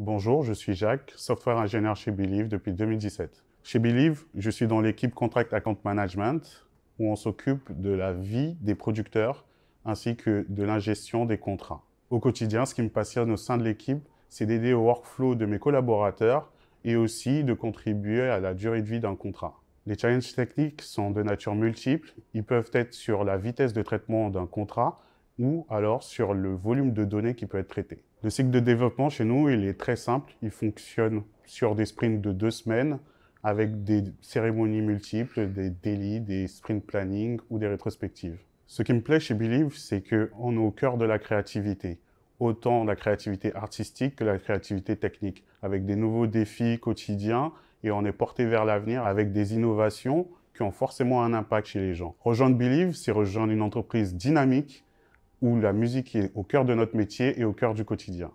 Bonjour, je suis Jacques, software ingénieur chez Believe depuis 2017. Chez Believe, je suis dans l'équipe Contract Account Management où on s'occupe de la vie des producteurs ainsi que de la gestion des contrats. Au quotidien, ce qui me passionne au sein de l'équipe, c'est d'aider au workflow de mes collaborateurs et aussi de contribuer à la durée de vie d'un contrat. Les challenges techniques sont de nature multiple. Ils peuvent être sur la vitesse de traitement d'un contrat, ou alors sur le volume de données qui peut être traité. Le cycle de développement chez nous, il est très simple. Il fonctionne sur des sprints de deux semaines avec des cérémonies multiples, des daily, des sprint planning ou des rétrospectives. Ce qui me plaît chez Believe, c'est qu'on est au cœur de la créativité. Autant la créativité artistique que la créativité technique, avec des nouveaux défis quotidiens et on est porté vers l'avenir avec des innovations qui ont forcément un impact chez les gens. Rejoindre Believe, c'est rejoindre une entreprise dynamique où la musique est au cœur de notre métier et au cœur du quotidien.